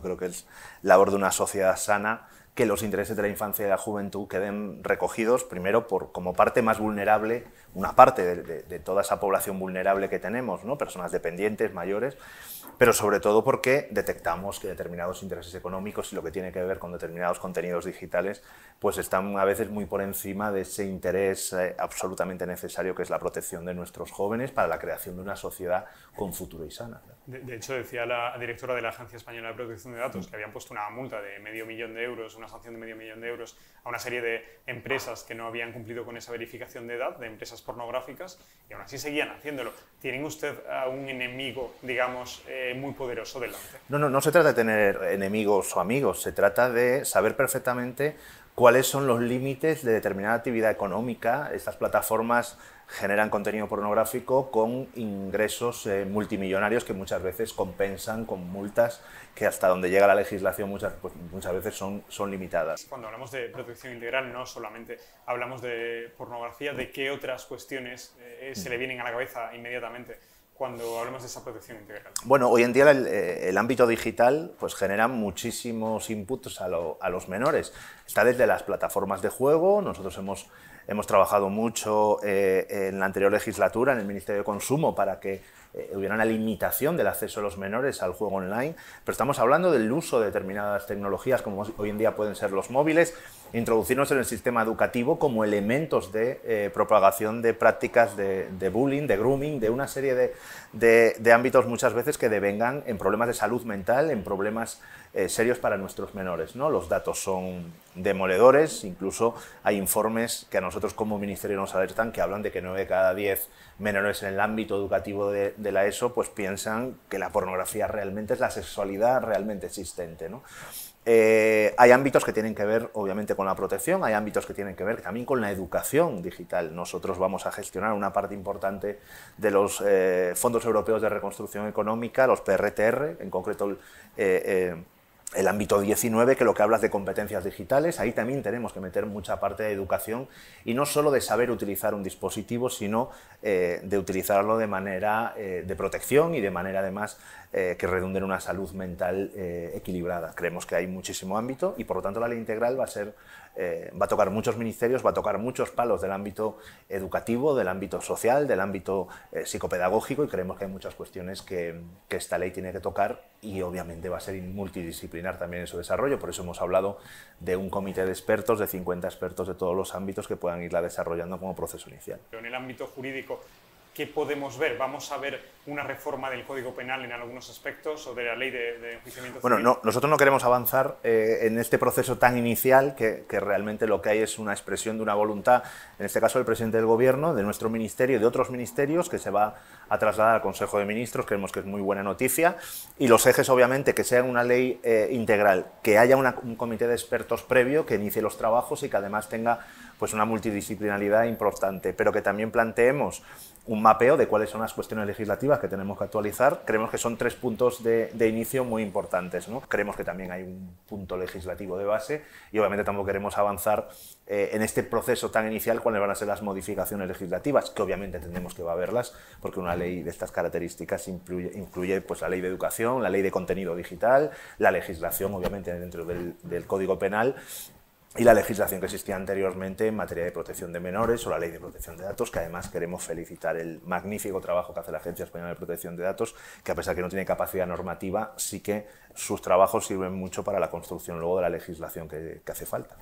creo que es labor de una sociedad sana que los intereses de la infancia y la juventud queden recogidos, primero, por, como parte más vulnerable, una parte de, de toda esa población vulnerable que tenemos, ¿no? personas dependientes, mayores, pero sobre todo porque detectamos que determinados intereses económicos y lo que tiene que ver con determinados contenidos digitales, pues están a veces muy por encima de ese interés eh, absolutamente necesario que es la protección de nuestros jóvenes para la creación de una sociedad con futuro y sana. De, hecho, decía la directora de la Agencia Española de Protección de Datos que habían puesto una multa de medio millón de euros, una sanción de medio millón de euros a una serie de empresas que no habían cumplido con esa verificación de edad, de empresas pornográficas, y aún así seguían haciéndolo. ¿Tienen usted a un enemigo, digamos, eh, eh, muy poderoso delante. No, no, no se trata de tener enemigos o amigos, se trata de saber perfectamente cuáles son los límites de determinada actividad económica. Estas plataformas generan contenido pornográfico con ingresos eh, multimillonarios que muchas veces compensan con multas que hasta donde llega la legislación muchas, pues, muchas veces son, limitadas. Cuando hablamos de protección integral no solamente hablamos de pornografía, ¿de qué otras cuestiones eh, se le vienen a la cabeza inmediatamente? cuando hablamos de esa protección integral? Bueno, hoy en día el, eh, ámbito digital pues, genera muchísimos inputs a, a, los menores. Está desde las plataformas de juego, nosotros hemos Hemos trabajado mucho eh, en la anterior legislatura en el Ministerio de Consumo para que eh, hubiera una limitación del acceso de los menores al juego online, pero estamos hablando del uso de determinadas tecnologías como hoy en día pueden ser los móviles, introducirnos en el sistema educativo como elementos de eh, propagación de prácticas de, bullying, de grooming, de una serie de, de, ámbitos muchas veces que devengan en problemas de salud mental, en problemas eh, serios para nuestros menores. ¿no? Los datos son demoledores, incluso hay informes que a nosotros como ministerio nos alertan que hablan de que 9 de cada 10 menores en el ámbito educativo de, la ESO pues piensan que la pornografía realmente es la sexualidad realmente existente. Eh, hay ámbitos que tienen que ver, obviamente, con la protección, hay ámbitos que tienen que ver también con la educación digital. Nosotros vamos a gestionar una parte importante de los eh, fondos europeos de reconstrucción económica, los PRTR, en concreto el ámbito 19, que lo que hablas de competencias digitales, ahí también tenemos que meter mucha parte de educación y no solo de saber utilizar un dispositivo, sino eh, de utilizarlo de manera eh, de protección y de manera además eh, que redunde en una salud mental equilibrada. Creemos que hay muchísimo ámbito y por lo tanto la ley integral va a ser, va a tocar muchos ministerios, va a tocar muchos palos del ámbito educativo, del ámbito social, del ámbito psicopedagógico y creemos que hay muchas cuestiones que, que esta ley tiene que tocar y obviamente va a ser multidisciplinar también en su desarrollo. Por eso hemos hablado de un comité de expertos, de 50 expertos de todos los ámbitos que puedan irla desarrollando como proceso inicial. Pero en el ámbito jurídico, ¿qué podemos ver? Vamos a ver una reforma del Código Penal en algunos aspectos o de la ley de, de enjuiciamiento Bueno, no, nosotros no queremos avanzar eh, en este proceso tan inicial que, realmente lo que hay es una expresión de una voluntad, en este caso del presidente del Gobierno, de nuestro ministerio y de otros ministerios, que se va a trasladar al Consejo de Ministros, creemos que es muy buena noticia, y los ejes obviamente que sean una ley eh, integral, que haya un comité de expertos previo que inicie los trabajos y que además tenga pues una multidisciplinaridad importante, pero que también planteemos un mapeo de cuáles son las cuestiones legislativas que tenemos que actualizar, creemos que son tres puntos de, inicio muy importantes. ¿no? Creemos que también hay un punto legislativo de base y obviamente tampoco queremos avanzar eh, en este proceso tan inicial cuáles van a ser las modificaciones legislativas, que obviamente entendemos que va a haberlas, porque una ley de estas características incluye, incluye pues, la ley de educación, la ley de contenido digital, la legislación obviamente dentro del, del Código Penal y la legislación que existía anteriormente en materia de protección de menores o la ley de protección de datos, que además queremos felicitar el magnífico trabajo que hace la Agencia Española de Protección de Datos, que a pesar que no tiene capacidad normativa, sí que sus trabajos sirven mucho para la construcción luego de la legislación que hace falta.